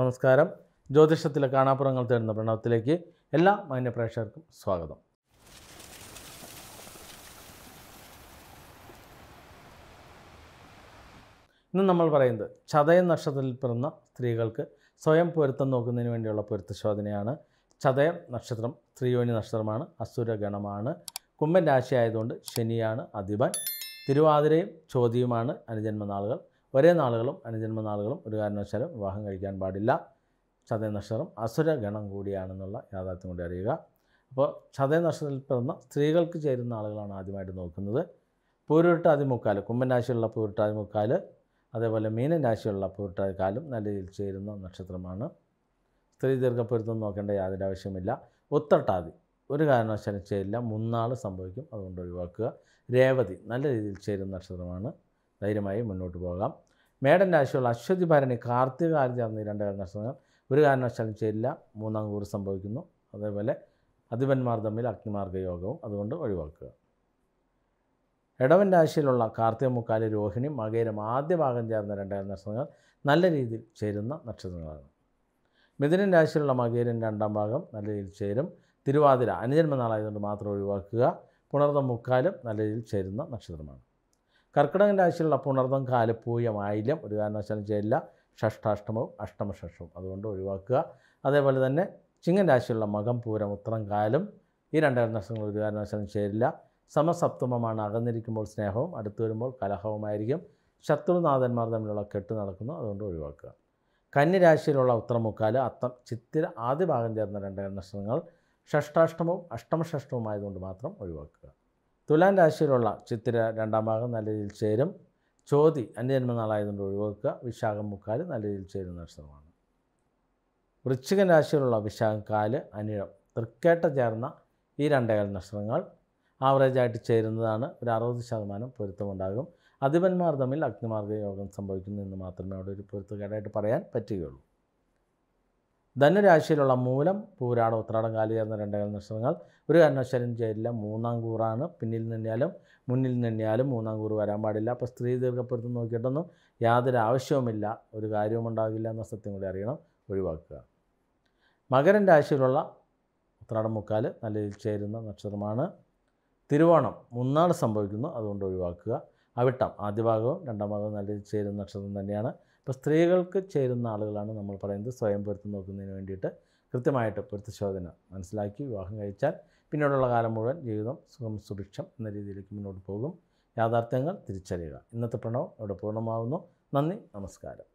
നമസ്കാരം ജ്യോതിഷത്തിലെ കാണാപ്പുറങ്ങൾ തേടുന്ന പ്രണവത്തിലേക്ക് എല്ലാ മാന്യപ്രേക്ഷകർക്കും സ്വാഗതം ഇന്ന് നമ്മൾ പറയുന്നത് ചതയ നക്ഷത്രത്തിൽ പിറന്ന സ്ത്രീകൾക്ക് സ്വയം പൊരുത്തം നോക്കുന്നതിന് വേണ്ടിയുള്ള പൊരുത്തശോധനയാണ് ചതയം നക്ഷത്രം സ്ത്രീയോനി നക്ഷത്രമാണ് അസുരഗണമാണ് കുംഭൻ രാശി ആയതുകൊണ്ട് ശനിയാണ് അധിപൻ തിരുവാതിരയും ചോതിയുമാണ് അനുജന്മനാളുകൾ ഒരേ നാളുകളും അനുജന്മനാളുകളും ഒരു കാരണവശാലും വിവാഹം കഴിക്കാൻ പാടില്ല ചതയനക്ഷത്രം അസുര ഗണം കൂടിയാണെന്നുള്ള യാഥാർത്ഥ്യം കൂടി അറിയുക അപ്പോൾ ചതയനക്ഷത്രത്തിൽ പിറന്ന സ്ത്രീകൾക്ക് ചേരുന്ന ആളുകളാണ് ആദ്യമായിട്ട് നോക്കുന്നത് പൂരുട്ടാതി മുക്കാൽ കുംഭരാശിയുള്ള പൂരുട്ടാതി മുക്കാൽ അതേപോലെ മീനരാശിയുള്ള പൂരുട്ടാതി കാലും നല്ല രീതിയിൽ ചേരുന്ന നക്ഷത്രമാണ് സ്ത്രീ ദീർഘപ്പൊരുത്തം നോക്കേണ്ട യാതൊരു ആവശ്യമില്ല ഉത്തട്ടാതി ഒരു കാരണവശാലും ചേരില്ല മുന്നാൾ സംഭവിക്കും അതുകൊണ്ട് ഒഴിവാക്കുക രേവതി നല്ല രീതിയിൽ ചേരുന്ന നക്ഷത്രമാണ് ധൈര്യമായി മുന്നോട്ട് പോകാം മേടൻ രാശിയുള്ള അശ്വതി ഭരണി കാർത്തിക ആര്യ എന്നീ രണ്ട് കാരണങ്ങൾ ഒരു കാരണവശാലും ചേരില്ല മൂന്നാം കൂറ് സംഭവിക്കുന്നു അതേപോലെ അധിപന്മാർ തമ്മിൽ അഗ്നിമാർഗ യോഗവും അതുകൊണ്ട് ഒഴിവാക്കുക ഇടവൻ രാശിയിലുള്ള കാർത്തിക മുക്കാലി രോഹിണി മകേരം ആദ്യ ഭാഗം ചേർന്ന രണ്ട് നക്ഷത്രങ്ങൾ നല്ല രീതിയിൽ ചേരുന്ന നക്ഷത്രങ്ങളാണ് മിഥുനൻ രാശിയിലുള്ള മകേരൻ രണ്ടാം ഭാഗം നല്ല രീതിയിൽ ചേരും തിരുവാതിര അനുജന്മനാളായതുകൊണ്ട് മാത്രം ഒഴിവാക്കുക പുണർന്ന മുക്കാലും നല്ല രീതിയിൽ ചേരുന്ന നക്ഷത്രമാണ് കർക്കിടകൻ രാശിയിലുള്ള പുണർന്നം കാലപ്പൂയം ആയില്യം ഒരു കാരണവശാലും ചെയ്യില്ല ഷഷ്ടാഷ്ടമവും അഷ്ടമഷഷ്ടവും അതുകൊണ്ട് ഒഴിവാക്കുക അതേപോലെ തന്നെ ചിങ്ങൻ രാശിയിലുള്ള മകം പൂരം ഉത്രം കാലം ഈ രണ്ടായിരം നഷ്ടങ്ങൾ ഒരു കാരണവശാലും ചേരില്ല സമസപ്തമമാണ് അകന്നിരിക്കുമ്പോൾ സ്നേഹവും അടുത്തു വരുമ്പോൾ കലഹവുമായിരിക്കും ശത്രുനാഥന്മാർ തമ്മിലുള്ള കെട്ട് നടക്കുന്നു അതുകൊണ്ട് ഒഴിവാക്കുക കന്നിരാശിയിലുള്ള ഉത്തരമുക്കാല് അത്തം ചിത്തിര ആദ്യ ഭാഗം ചേർന്ന രണ്ടായിരം നക്ഷത്രങ്ങൾ ഷഷ്ടാഷ്ടമവും അഷ്ടമഷഷ്ടവും ആയതുകൊണ്ട് മാത്രം ഒഴിവാക്കുക തുലാം രാശിയിലുള്ള ചിത്തിര രണ്ടാം ഭാഗം നല്ല രീതിയിൽ ചേരും ചോതി അന്യജന്മനാളായതുകൊണ്ട് ഒഴിവാക്കുക വിശാഖം മുക്കാൽ നല്ല രീതിയിൽ ചേരുന്ന നക്ഷത്രമാണ് വൃശ്ചികൻ രാശിയിലുള്ള വിശാഖം കാല് അനിഴം തൃക്കേട്ട ചേർന്ന ഈ രണ്ടേകാല നക്ഷത്രങ്ങൾ ആവറേജായിട്ട് ചേരുന്നതാണ് ഒരു അറുപത് ശതമാനം പൊരുത്തമുണ്ടാകും അധിപന്മാർ തമ്മിൽ അഗ്നിമാർഗ്ഗ യോഗം സംഭവിക്കുന്നു എന്ന് മാത്രമേ അവിടെ ഒരു പൊരുത്തക്കേടായിട്ട് പറയാൻ പറ്റുകയുള്ളൂ ധനുരാശിയിലുള്ള മൂലം പൂരാട ഉത്രാടം കാലി ചേർന്ന രണ്ടേകാൽ നക്ഷത്രങ്ങൾ ഒരു കാരണവശാലും ചേരില്ല മൂന്നാം കൂറാണ് പിന്നിൽ നിന്നാലും മുന്നിൽ നിന്നാലും മൂന്നാം കൂറ് വരാൻ പാടില്ല അപ്പോൾ സ്ത്രീ ദീർഘപ്പെടുത്തും നോക്കിയിട്ടൊന്നും യാതൊരു ആവശ്യവുമില്ല ഒരു കാര്യവും ഉണ്ടാകില്ല എന്ന സത്യം കൂടി അറിയണം ഒഴിവാക്കുക മകരൻ രാശിയിലുള്ള ഉത്രാടം മുക്കാൽ നല്ല രീതിയിൽ ചേരുന്ന നക്ഷത്രമാണ് തിരുവോണം മുന്നാട് സംഭവിക്കുന്നു അതുകൊണ്ട് ഒഴിവാക്കുക അവിട്ടം ആദ്യ ഭാഗവും രണ്ടാം ഭാഗവും നല്ല രീതിയിൽ ചേരുന്ന നക്ഷത്രം തന്നെയാണ് അപ്പോൾ സ്ത്രീകൾക്ക് ചേരുന്ന ആളുകളാണ് നമ്മൾ പറയുന്നത് സ്വയം പൊരുത്തം നോക്കുന്നതിന് വേണ്ടിയിട്ട് കൃത്യമായിട്ട് പൊരുത്തശോധന മനസ്സിലാക്കി വിവാഹം കഴിച്ചാൽ പിന്നീടുള്ള കാലം മുഴുവൻ ജീവിതം സുഖം സുഭിക്ഷം എന്ന രീതിയിലേക്ക് മുന്നോട്ട് പോകും യാഥാർത്ഥ്യങ്ങൾ തിരിച്ചറിയുക ഇന്നത്തെ പ്രണവം ഇവിടെ പൂർണ്ണമാവുന്നു നന്ദി നമസ്കാരം